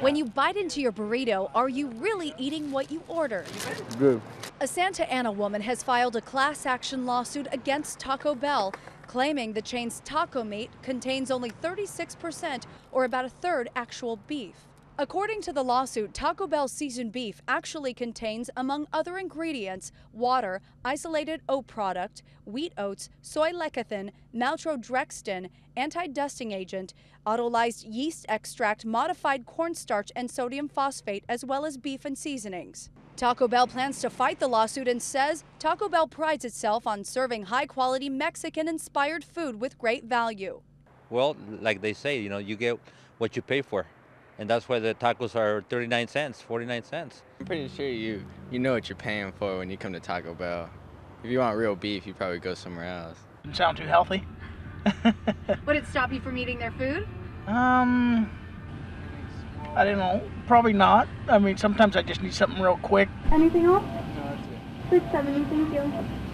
When you bite into your burrito, are you really eating what you ordered? Good. A Santa Ana woman has filed a class action lawsuit against Taco Bell, claiming the chain's taco meat contains only 36% or about a third actual beef. According to the lawsuit, Taco Bell seasoned beef actually contains, among other ingredients, water, isolated oat product, wheat oats, soy lecithin, maltodextrin, anti-dusting agent, autolyzed yeast extract, modified cornstarch, and sodium phosphate, as well as beef and seasonings. Taco Bell plans to fight the lawsuit and says Taco Bell prides itself on serving high-quality Mexican-inspired food with great value. Well, like they say, you know, you get what you pay for and that's why the tacos are 39 cents, 49 cents. I'm pretty sure you you know what you're paying for when you come to Taco Bell. If you want real beef, you probably go somewhere else. Doesn't sound too healthy. Would it stop you from eating their food? Um, I don't know. Probably not. I mean, sometimes I just need something real quick. Anything else? No, that's it. Please, seventy. Thank you.